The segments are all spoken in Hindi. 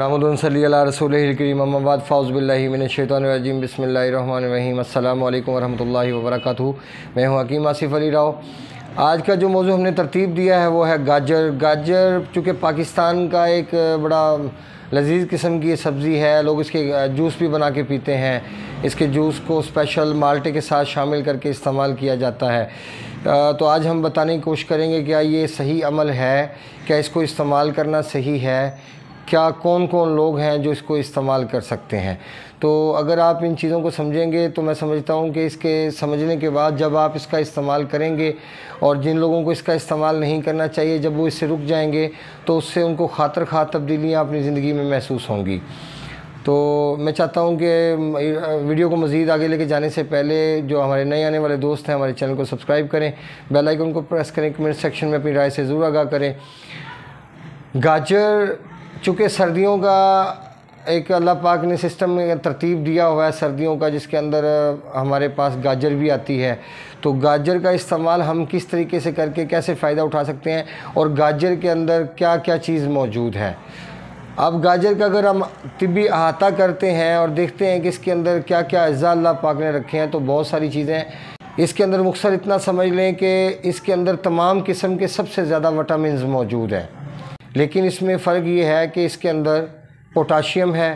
नामदन सलीला रसूल करीम अम्माबाद फ़ाउज़बिल्लिमिनशैतरजीम बसमीम अल्लाम वरहमल वर्क मैं हूँ हकीम आसिफ अली राव आज का जो मौजू हमने तरतीब दिया है वो है गाजर गाजर चूँकि पाकिस्तान का एक बड़ा लजीज़ किस्म की सब्ज़ी है लोग इसके जूस भी बना के पीते हैं इसके जूस को स्पेशल माल्टे के साथ शामिल करके इस्तेमाल किया जाता है तो आज हम बताने की कोशिश करेंगे क्या ये सही अमल है क्या इसको इस्तेमाल करना सही है क्या कौन कौन लोग हैं जो इसको इस्तेमाल कर सकते हैं तो अगर आप इन चीज़ों को समझेंगे तो मैं समझता हूँ कि इसके समझने के बाद जब आप इसका इस्तेमाल करेंगे और जिन लोगों को इसका इस्तेमाल नहीं करना चाहिए जब वो इससे रुक जाएंगे तो उससे उनको खातर खा तब्दीलियाँ अपनी ज़िंदगी में महसूस होंगी तो मैं चाहता हूँ कि वीडियो को मज़ीद आगे लेके जाने से पहले जो हमारे नए आने वाले दोस्त हैं हमारे चैनल को सब्सक्राइब करें बेल आइकन को प्रेस करें कमेंट सेक्शन में अपनी राय से ज़रूर आगाह करें गाजर चूँकि सर्दियों का एक अल्लाह पाक ने सिस्टम में तरतीब दिया हुआ है सर्दियों का जिसके अंदर हमारे पास गाजर भी आती है तो गाजर का इस्तेमाल हम किस तरीके से करके कैसे फ़ायदा उठा सकते हैं और गाजर के अंदर क्या क्या चीज़ मौजूद है अब गाजर का अगर हम तिबी अहाता करते हैं और देखते हैं कि इसके अंदर क्या क्या अज्जा अल्लाह पाक ने रखे हैं तो बहुत सारी चीज़ें इसके अंदर मुख्तर इतना समझ लें कि इसके अंदर तमाम किस्म के सबसे ज़्यादा विटामिन मौजूद हैं लेकिन इसमें फ़र्क ये है कि इसके अंदर पोटाशियम है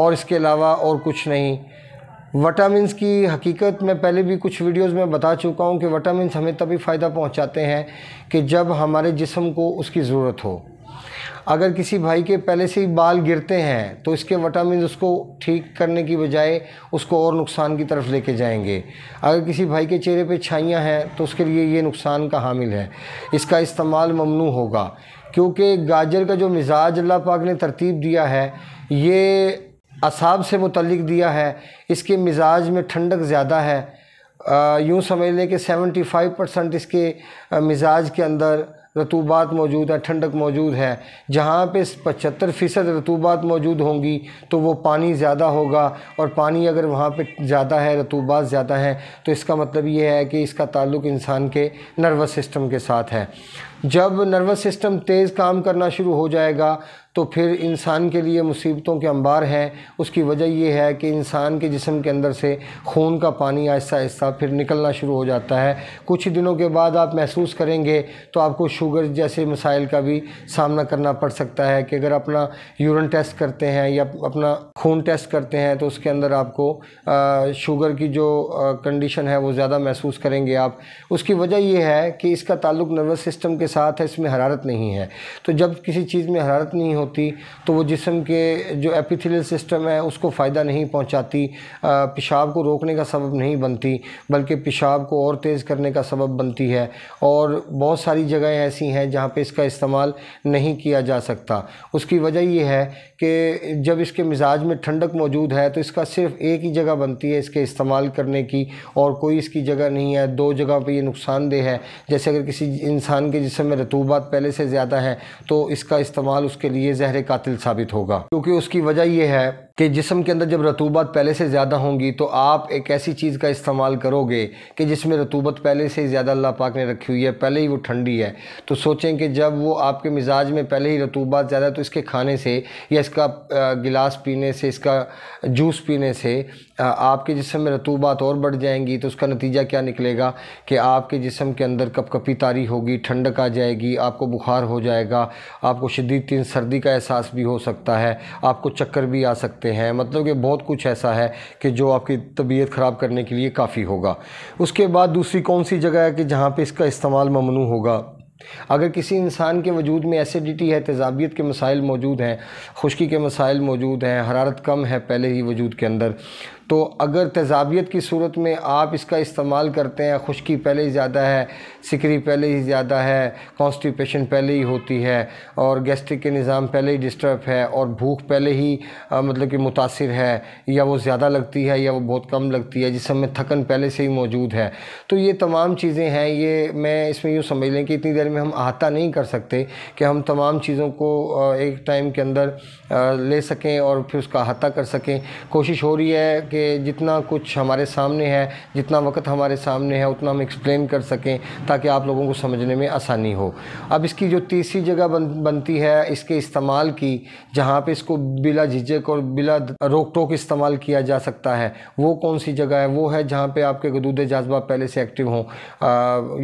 और इसके अलावा और कुछ नहीं विटामिन की हकीकत मैं पहले भी कुछ वीडियोस में बता चुका हूँ कि विटामिन हमें तभी फ़ायदा पहुँचाते हैं कि जब हमारे जिसम को उसकी ज़रूरत हो अगर किसी भाई के पहले से ही बाल गिरते हैं तो इसके वटामिन उसको ठीक करने की बजाय उसको और नुकसान की तरफ लेके जाएंगे अगर किसी भाई के चेहरे पे छाइयाँ हैं तो उसके लिए ये नुकसान का हामिल है इसका इस्तेमाल ममनू होगा क्योंकि गाजर का जो मिजाज अल्लाह पाक ने तरतीब दिया है ये असाब से मुतलक दिया है इसके मिजाज में ठंडक ज़्यादा है यूँ समझ लें कि फ़ाइव परसेंट इसके मिजाज के अंदर रतूबात मौजूद है ठंडक मौजूद है जहाँ पे पचहत्तर फ़ीसद रतूबात मौजूद होंगी तो वो पानी ज़्यादा होगा और पानी अगर वहाँ पे ज़्यादा है रतूबात ज़्यादा है तो इसका मतलब ये है कि इसका ताल्लुक इंसान के नर्वस सिस्टम के साथ है जब नर्वस सिस्टम तेज़ काम करना शुरू हो जाएगा तो फिर इंसान के लिए मुसीबतों के अंबार हैं उसकी वजह यह है कि इंसान के जिसम के अंदर से खून का पानी आहिस्ता आहिस्ता फिर निकलना शुरू हो जाता है कुछ दिनों के बाद आप महसूस करेंगे तो आपको शुगर जैसे मसाइल का भी सामना करना पड़ सकता है कि अगर अपना यूरिन टेस्ट करते हैं या अपना खून टेस्ट करते हैं तो उसके अंदर आपको शुगर की जो कंडीशन है वो ज़्यादा महसूस करेंगे आप उसकी वजह यह है कि इसका ताल्लुक नर्वस सिस्टम के साथ है इसमें हरारत नहीं है तो जब किसी चीज़ में हरारत नहीं हो होती तो वो जिसम के जो एपिथिलियल सिस्टम है उसको फ़ायदा नहीं पहुंचाती पेशाब को रोकने का सबब नहीं बनती बल्कि पेशाब को और तेज़ करने का सबब बनती है और बहुत सारी जगहें ऐसी हैं जहाँ पर इसका इस्तेमाल नहीं किया जा सकता उसकी वजह यह है कि जब इसके मिजाज में ठंडक मौजूद है तो इसका सिर्फ एक ही जगह बनती है इसके इस्तेमाल करने की और कोई इसकी जगह नहीं है दो जगह पर ये नुकसानदेह है जैसे अगर किसी इंसान के जिसमें रतूबात पहले से ज़्यादा है तो इसका इस्तेमाल उसके लिए जहर कातिल साबित होगा क्योंकि उसकी वजह यह है कि जिसम के अंदर जब रतूबत पहले से ज़्यादा होंगी तो आप एक ऐसी चीज़ का इस्तेमाल करोगे कि जिसमें रतूबत पहले से ही ज़्यादा अल्लाह पाक ने रखी हुई है पहले ही वो ठंडी है तो सोचें कि जब वो आपके मिजाज में पहले ही रतूबत ज़्यादा है तो इसके खाने से या इसका गिलास पीने से इसका जूस पीने से आपके जिसम में रतूबात और बढ़ जाएंगी तो उसका नतीजा क्या निकलेगा कि आपके जिसम के अंदर कपकपी तारी होगी ठंडक आ जाएगी आपको बुखार हो जाएगा आपको शदीद तीन सर्दी का एहसास भी हो सकता है आपको चक्कर भी आ सकते सकते हैं मतलब कि बहुत कुछ ऐसा है कि जो आपकी तबीयत ख़राब करने के लिए काफ़ी होगा उसके बाद दूसरी कौन सी जगह है कि जहाँ पर इसका इस्तेमाल ममनू होगा अगर किसी इंसान के वजूद में एसिडिटी है तेजाबियत के मसाइल मौजूद हैं खुश्की के मसाइल मौजूद हैं हरारत कम है पहले ही वजूद के अंदर तो अगर तेजाबियत की सूरत में आप इसका इस्तेमाल करते हैं खुशकी पहले ही ज़्यादा है सिकरी पहले ही ज़्यादा है कॉन्स्टिपेशन पहले ही होती है और गैस्ट्रिक के निज़ाम पहले ही डिस्टर्ब है और भूख पहले ही आ, मतलब कि मुतासर है या वो ज़्यादा लगती है या वो बहुत कम लगती है जिसम में थकन पहले से ही मौजूद है तो ये तमाम चीज़ें हैं ये मैं इसमें यूँ समझ लें कि इतनी देर में हम अहाता नहीं कर सकते कि हम तमाम चीज़ों को एक टाइम के अंदर ले सकें और फिर उसका अहाता कर सकें कोशिश हो रही है कि कि जितना कुछ हमारे सामने है जितना वक्त हमारे सामने है उतना हम एक्सप्लेन कर सकें ताकि आप लोगों को समझने में आसानी हो अब इसकी जो तीसरी जगह बन, बनती है इसके इस्तेमाल की जहाँ पे इसको बिला झिझक और बिला रोक टोक इस्तेमाल किया जा सकता है वो कौन सी जगह है वो है जहाँ पर आपके गदूद जज्बा पहले से एक्टिव हों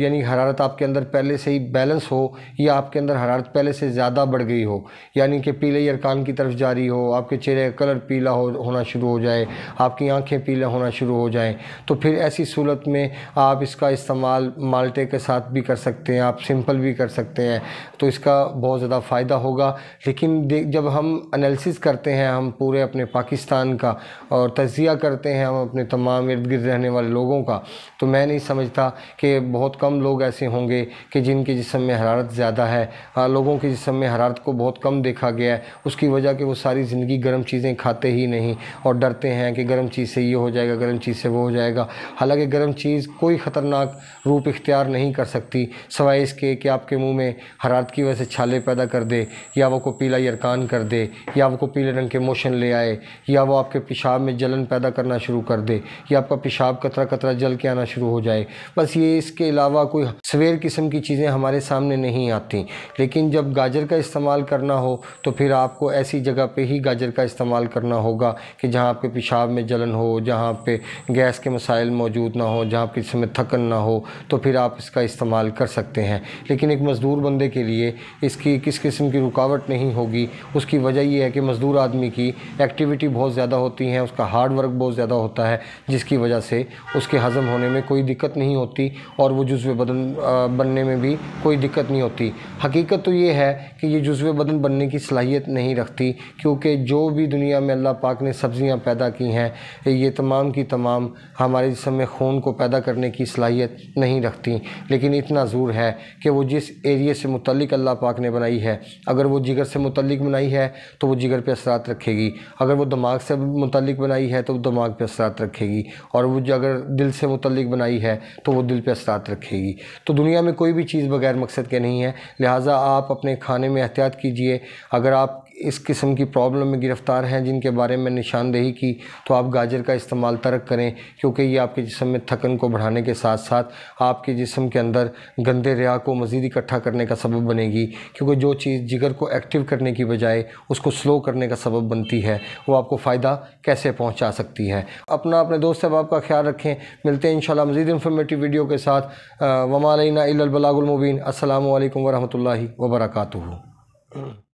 यानी हरारत आपके अंदर पहले से ही बैलेंस हो या आपके अंदर हरारत पहले से ज़्यादा बढ़ गई हो यानी कि पीले अरकान की तरफ जारी हो आपके चेहरे का कलर पीला हो होना शुरू हो जाए आपकी आपकी आंखें पीला होना शुरू हो जाएं तो फिर ऐसी सूरत में आप इसका इस्तेमाल माल्टे के साथ भी कर सकते हैं आप सिंपल भी कर सकते हैं तो इसका बहुत ज़्यादा फ़ायदा होगा लेकिन जब हम एनालिसिस करते हैं हम पूरे अपने पाकिस्तान का और तजिया करते हैं हम अपने तमाम इर्द गिर्द रहने वाले लोगों का तो मैं नहीं समझता कि बहुत कम लोग ऐसे होंगे कि जिनके जिसम में हरारत ज़्यादा है आ, हाँ, लोगों के जिसम में हरारत को बहुत कम देखा गया है उसकी वजह कि वो सारी ज़िंदगी गर्म चीज़ें खाते ही नहीं और डरते हैं कि गर्म चीज़ से ये हो जाएगा गर्म चीज़ से वो हो जाएगा हालांकि गर्म चीज़ कोई ख़तरनाक रूप इख्तियार नहीं कर सकती सवाए इसके कि आपके मुंह में हरारत की वजह से छाले पैदा कर दे या वो को पीला यरकान कर दे या वो को पीले रंग के मोशन ले आए या वो आपके पेशाब में जलन पैदा करना शुरू कर दे या आपका पेशाब कतरा कतरा जल के आना शुरू हो जाए बस ये इसके अलावा कोई सवेर किस्म की चीज़ें हमारे सामने नहीं आती लेकिन जब गाजर का इस्तेमाल करना हो तो फिर आपको ऐसी जगह पर ही गाजर का इस्तेमाल करना होगा कि जहाँ आपके पेशाब में जलन जलन हो जहाँ पे गैस के मसाइल मौजूद ना हो जहाँ पे समय थकन ना हो तो फिर आप इसका इस्तेमाल कर सकते हैं लेकिन एक मज़दूर बंदे के लिए इसकी किस किस्म की रुकावट नहीं होगी उसकी वजह यह है कि मज़दूर आदमी की एक्टिविटी बहुत ज़्यादा होती है उसका हार्ड वर्क बहुत ज़्यादा होता है जिसकी वजह से उसके हज़म होने में कोई दिक्कत नहीं होती और वह जुज्व बदन बनने में भी कोई दिक्कत नहीं होती हकीकत तो ये है कि ये जुज्व बदन बनने की सलाहियत नहीं रखती क्योंकि जो भी दुनिया में अल्लाह पाक ने सब्ज़ियाँ पैदा की हैं ये तमाम की तमाम हमारे जिसम में खून को पैदा करने की सलाहियत नहीं रखती लेकिन इतना ज़रूर है कि वो जिस एरिए से मुतलिक अल्लाह पाक ने बनाई है अगर वो जिगर से मुतलिक बनाई है तो वो जिगर पर असरात रखेगी अगर वो दिमाग से मुतलिक बनाई है तो दिमाग पर असरात रखेगी और वो अगर दिल से मुतलिक बनाई है तो वो दिल पर असरात रखेगी तो दुनिया में कोई भी चीज़ बगैर मकसद के नहीं है लिहाजा आप अपने खाने में एहतियात कीजिए अगर आप इस किस्म की प्रॉब्लम में गिरफ़्तार हैं जिनके बारे में निशानदेही की तो आप गाजर का इस्तेमाल तर्क करें क्योंकि ये आपके जिसम में थकन को बढ़ाने के साथ साथ आपके जिसम के अंदर गंदे रिया को मज़ीद इकट्ठा करने का सबब बनेगी क्योंकि जो चीज़ जिगर को एक्टिव करने की बजाय उसको स्लो करने का सबब बनती है वो आपको फ़ायदा कैसे पहुँचा सकती है अपना अपने दोस्त अहबाब का ख्याल रखें मिलते हैं इन मज़ीद इन्फॉर्मेटिव वीडियो के साथ वमालना बलागुलमुबीन असल वरहमल वर्का